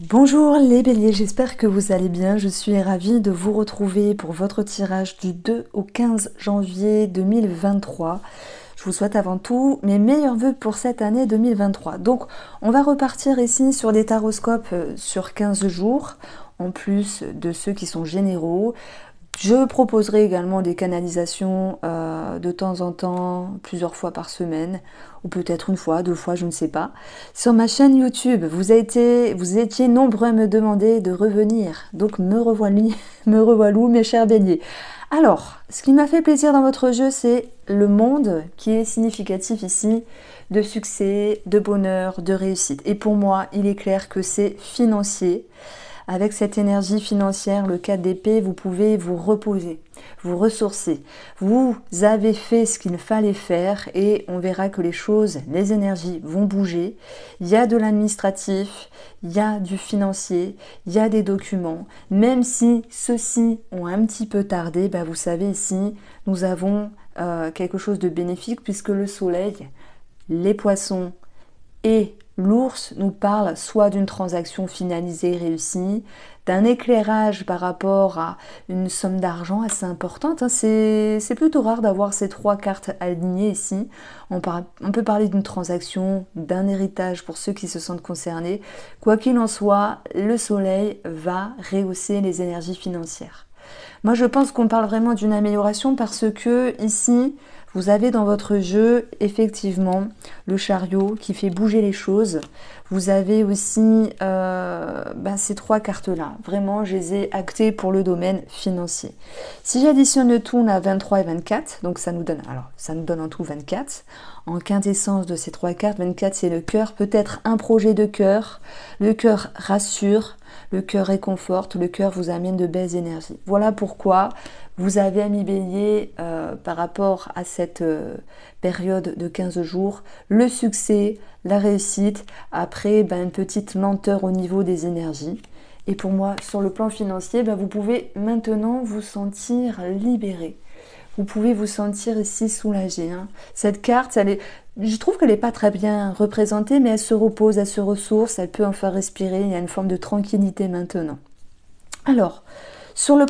Bonjour les béliers, j'espère que vous allez bien. Je suis ravie de vous retrouver pour votre tirage du 2 au 15 janvier 2023. Je vous souhaite avant tout mes meilleurs voeux pour cette année 2023. Donc on va repartir ici sur des taroscopes euh, sur 15 jours en plus de ceux qui sont généraux. Je proposerai également des canalisations euh, de temps en temps, plusieurs fois par semaine, ou peut-être une fois, deux fois, je ne sais pas. Sur ma chaîne YouTube, vous, été, vous étiez nombreux à me demander de revenir, donc me me revoilou, mes chers béliers. Alors, ce qui m'a fait plaisir dans votre jeu, c'est le monde qui est significatif ici de succès, de bonheur, de réussite. Et pour moi, il est clair que c'est financier. Avec cette énergie financière, le 4 d'épée, vous pouvez vous reposer, vous ressourcer. Vous avez fait ce qu'il fallait faire et on verra que les choses, les énergies vont bouger. Il y a de l'administratif, il y a du financier, il y a des documents. Même si ceux-ci ont un petit peu tardé, bah, vous savez ici, nous avons euh, quelque chose de bénéfique puisque le soleil, les poissons et L'ours nous parle soit d'une transaction finalisée réussie, d'un éclairage par rapport à une somme d'argent assez importante. Hein. C'est plutôt rare d'avoir ces trois cartes alignées ici. On, on peut parler d'une transaction, d'un héritage pour ceux qui se sentent concernés. Quoi qu'il en soit, le soleil va rehausser les énergies financières. Moi, je pense qu'on parle vraiment d'une amélioration parce que ici, vous avez dans votre jeu effectivement le chariot qui fait bouger les choses. Vous avez aussi euh, bah, ces trois cartes-là. Vraiment, je les ai actées pour le domaine financier. Si j'additionne tout, on a 23 et 24. Donc ça nous donne, alors ça nous donne en tout 24. En quintessence de ces trois cartes, 24 c'est le cœur. Peut-être un projet de cœur. Le cœur rassure. Le cœur réconforte, le cœur vous amène de belles énergies. Voilà pourquoi vous avez, ami bélier, euh, par rapport à cette euh, période de 15 jours, le succès, la réussite, après ben, une petite lenteur au niveau des énergies. Et pour moi, sur le plan financier, ben, vous pouvez maintenant vous sentir libéré vous pouvez vous sentir ici soulagé. Hein. Cette carte, je trouve qu'elle n'est pas très bien représentée, mais elle se repose, elle se ressource, elle peut enfin respirer, il y a une forme de tranquillité maintenant. Alors, sur le,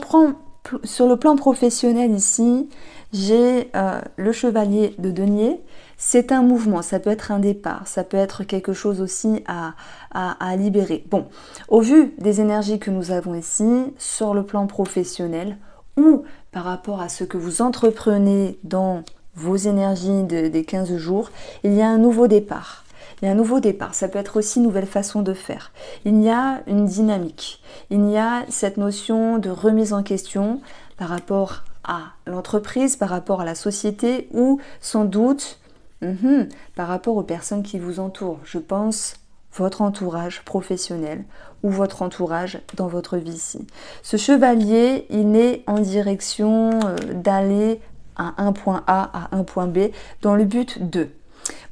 plan, professionnel ici, j'ai euh, le chevalier de denier. C'est un mouvement, ça peut être un départ, ça peut être quelque chose aussi à, à libérer. Bon, au vu des énergies que nous avons ici, sur le plan professionnel, ou par rapport à ce que vous entreprenez dans vos énergies des 15 jours, il y a un nouveau départ. Il y a un nouveau départ, ça peut être aussi une nouvelle façon de faire. Il y a une dynamique, il y a cette notion de remise en question par rapport à l'entreprise, par rapport à la société ou sans doute mm-hmm, par rapport aux personnes qui vous entourent. Je pense votre entourage professionnel ou votre entourage dans votre vie ici. Ce chevalier, il est en direction euh, d'aller à un point A à un point B dans le but de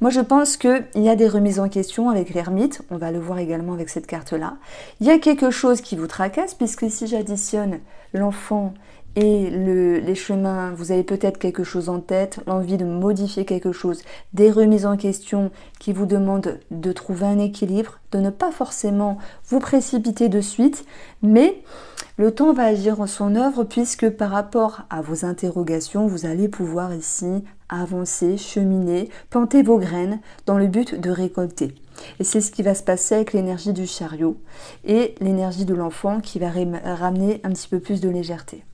moi, je pense qu'il y a des remises en question avec l'ermite. On va le voir également avec cette carte-là. Il y a quelque chose qui vous tracasse, puisque si j'additionne l'enfant et les chemins, vous avez peut-être quelque chose en tête, l'envie de modifier quelque chose, des remises en question qui vous demandent de trouver un équilibre, de ne pas forcément vous précipiter de suite, mais le temps va agir en son œuvre puisque par rapport à vos interrogations, vous allez pouvoir ici avancer, cheminer, planter vos graines dans le but de récolter. Et c'est ce qui va se passer avec l'énergie du chariot et l'énergie de l'enfant qui va ramener un petit peu plus de légèreté.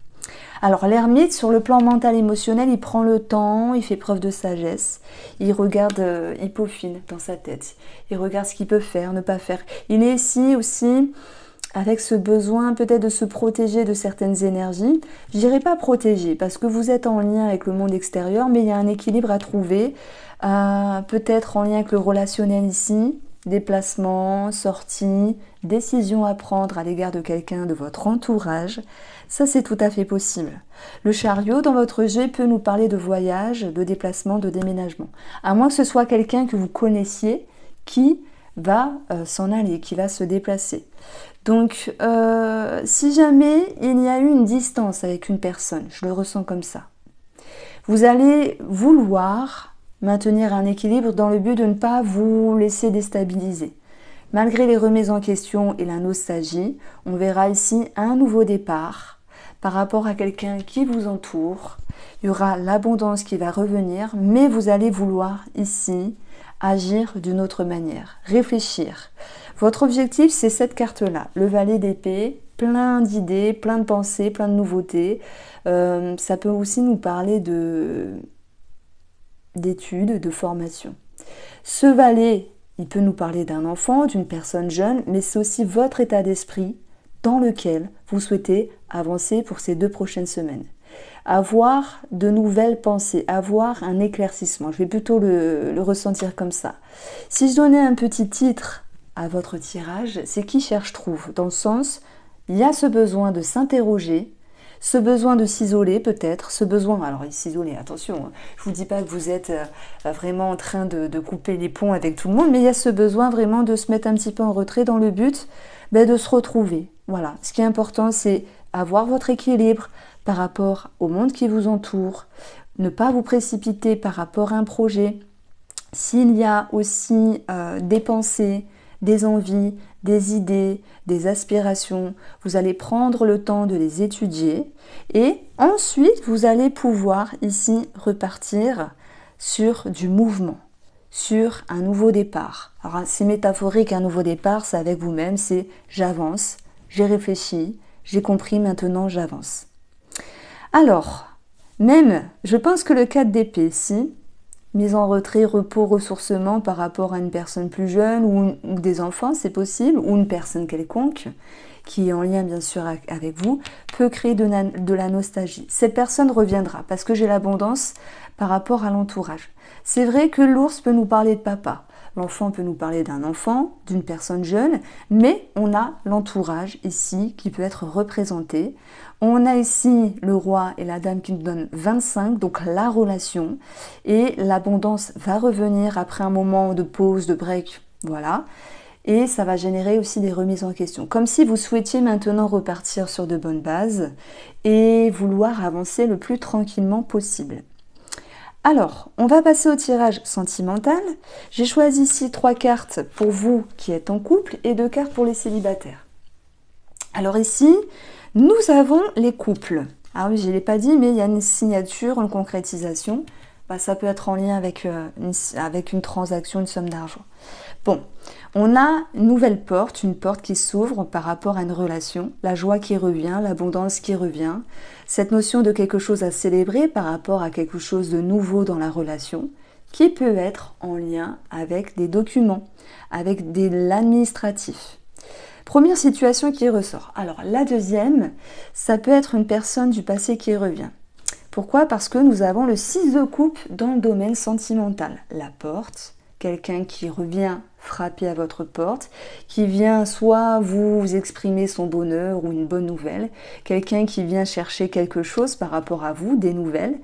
Alors l'ermite, sur le plan mental émotionnel, il prend le temps, il fait preuve de sagesse, il regarde, euh, il peaufine dans sa tête, il regarde ce qu'il peut faire, ne pas faire. Il est ici aussi avec ce besoin peut-être de se protéger de certaines énergies. j'irai pas protéger parce que vous êtes en lien avec le monde extérieur, mais il y a un équilibre à trouver, euh, peut-être en lien avec le relationnel ici, déplacement, sortie, décision à prendre à l'égard de quelqu'un de votre entourage, ça c'est tout à fait possible. Le chariot dans votre jet peut nous parler de voyage, de déplacement, de déménagement. À moins que ce soit quelqu'un que vous connaissiez qui va euh, s'en aller, qui va se déplacer. Donc euh, si jamais il y a eu une distance avec une personne, je le ressens comme ça, vous allez vouloir maintenir un équilibre dans le but de ne pas vous laisser déstabiliser. Malgré les remises en question et la nostalgie, on verra ici un nouveau départ par rapport à quelqu'un qui vous entoure. Il y aura l'abondance qui va revenir, mais vous allez vouloir ici agir d'une autre manière, réfléchir. Votre objectif, c'est cette carte-là, le valet d'épée, plein d'idées, plein de pensées, plein de nouveautés. Euh, ça peut aussi nous parler de d'études, de formation. Ce valet, il peut nous parler d'un enfant, d'une personne jeune, mais c'est aussi votre état d'esprit dans lequel vous souhaitez avancer pour ces deux prochaines semaines. Avoir de nouvelles pensées, avoir un éclaircissement. Je vais plutôt le, le ressentir comme ça. Si je donnais un petit titre à votre tirage, c'est qui cherche trouve, dans le sens, il y a ce besoin de s'interroger ce besoin de s'isoler peut-être, ce besoin, alors s'isoler, attention, je hein. je vous dis pas que vous êtes euh, euh, vraiment en train de, couper les ponts avec tout le monde, mais il y a ce besoin vraiment de se mettre un petit peu en retrait dans le but ben, de se retrouver. Voilà, ce qui est important, c'est avoir votre équilibre par rapport au monde qui vous entoure, ne pas vous précipiter par rapport à un projet. S'il y a aussi euh, des pensées, des envies, des idées, des aspirations. Vous allez prendre le temps de les étudier et ensuite vous allez pouvoir ici repartir sur du mouvement sur un nouveau départ. Alors hein, c'est métaphorique, un nouveau départ, c'est avec vous-même, c'est j'avance, j'ai réfléchi, j'ai compris, maintenant j'avance. Alors, même, je pense que le 4 d'épée, si, mise en retrait, repos, ressourcement par rapport à une personne plus jeune ou, des enfants, c'est possible, ou une personne quelconque qui est en lien bien sûr avec vous, peut créer de la nostalgie. Cette personne reviendra parce que j'ai l'abondance par rapport à l'entourage. C'est vrai que l'ours peut nous parler de papa, L'enfant peut nous parler d'un enfant, d'une personne jeune, mais on a l'entourage ici qui peut être représenté. On a ici le roi et la dame qui nous donnent 25, donc la relation. Et l'abondance va revenir après un moment de pause, de break, voilà. Et ça va générer aussi des remises en question. Comme si vous souhaitiez maintenant repartir sur de bonnes bases et vouloir avancer le plus tranquillement possible. Alors, on va passer au tirage sentimental. J'ai choisi ici trois cartes pour vous qui êtes en couple et deux cartes pour les célibataires. Alors ici, nous avons les couples. Ah oui, je ne l'ai pas dit, mais il y a une signature, une concrétisation. Bah, ça peut être en lien avec, euh, avec une transaction, une somme d'argent. Bon, on a une nouvelle porte, une porte qui s'ouvre par rapport à une relation, la joie qui revient, l'abondance qui revient, cette notion de quelque chose à célébrer par rapport à quelque chose de nouveau dans la relation, qui peut être en lien avec des documents, avec de l'administratif. Première situation qui ressort. Alors la deuxième, ça peut être une personne du passé qui revient. Pourquoi Parce que nous avons le 6 de coupe dans le domaine sentimental. La porte, quelqu'un qui revient frapper à votre porte, qui vient soit vous exprimer son bonheur ou une bonne nouvelle, quelqu'un qui vient chercher quelque chose par rapport à vous, des nouvelles.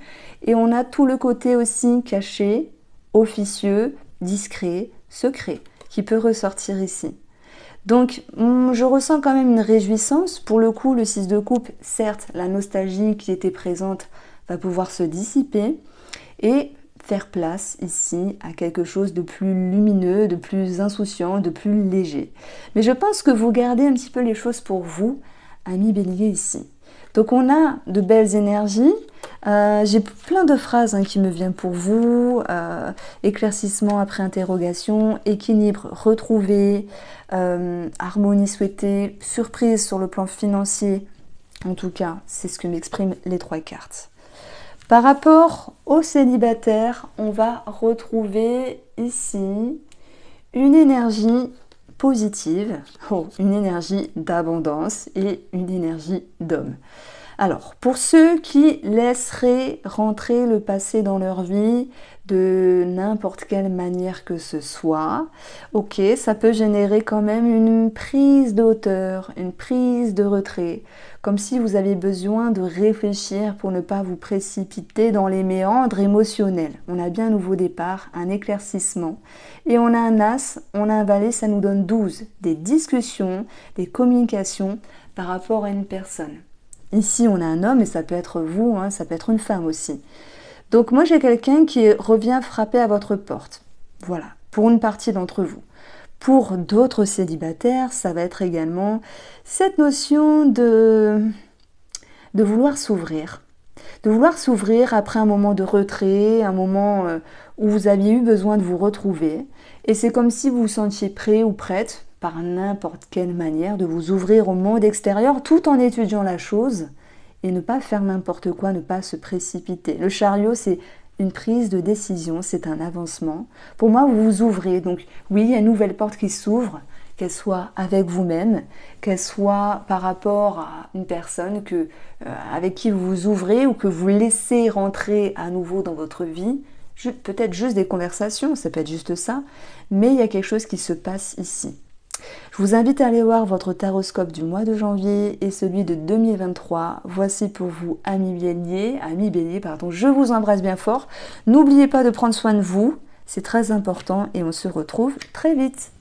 Et on a tout le côté aussi caché, officieux, discret, secret, qui peut ressortir ici. Donc, mm, je ressens quand même une réjouissance. Pour le coup, le 6 de coupe, certes, la nostalgie qui était présente va pouvoir se dissiper. Et faire place ici à quelque chose de plus lumineux, de plus insouciant, de plus léger. Mais je pense que vous gardez un petit peu les choses pour vous, ami bélier ici. Donc on a de belles énergies. Euh, j'ai plein de phrases hein, qui me viennent pour vous. Euh, éclaircissement après interrogation, équilibre retrouvé, euh, harmonie souhaitée, surprise sur le plan financier. En tout cas, c'est ce que m'expriment les trois cartes. Par rapport au célibataire, on va retrouver ici une énergie positive, oh, une énergie d'abondance et une énergie d'homme. Alors, pour ceux qui laisseraient rentrer le passé dans leur vie de n'importe quelle manière que ce soit, ok, ça peut générer quand même une prise d'auteur, une prise de retrait, comme si vous aviez besoin de réfléchir pour ne pas vous précipiter dans les méandres émotionnels. On a bien un nouveau départ, un éclaircissement, et on a un as, on a un valet, ça nous donne 12, des discussions, des communications par rapport à une personne. Ici, on a un homme, et ça peut être vous, hein, ça peut être une femme aussi. Donc moi, j'ai quelqu'un qui revient frapper à votre porte. Voilà, pour une partie d'entre vous. Pour d'autres célibataires, ça va être également cette notion de, de vouloir s'ouvrir. De vouloir s'ouvrir après un moment de retrait, un moment euh, où vous aviez eu besoin de vous retrouver. Et c'est comme si vous vous sentiez prêt ou prête par n'importe quelle manière, de vous ouvrir au monde extérieur tout en étudiant la chose et ne pas faire n'importe quoi, ne pas se précipiter. Le chariot, c'est une prise de décision, c'est un avancement. Pour moi, vous vous ouvrez. Donc oui, il y a une nouvelle porte qui s'ouvre, qu'elle soit avec vous-même, qu'elle soit par rapport à une personne que, euh, avec qui vous vous ouvrez ou que vous laissez rentrer à nouveau dans votre vie. Peut-être juste des conversations, ça peut être juste ça, mais il y a quelque chose qui se passe ici. Je vous invite à aller voir votre taroscope du mois de janvier et celui de 2023. Voici pour vous, ami bélier, ami bélier, pardon, je vous embrasse bien fort. N'oubliez pas de prendre soin de vous, c'est très important et on se retrouve très vite.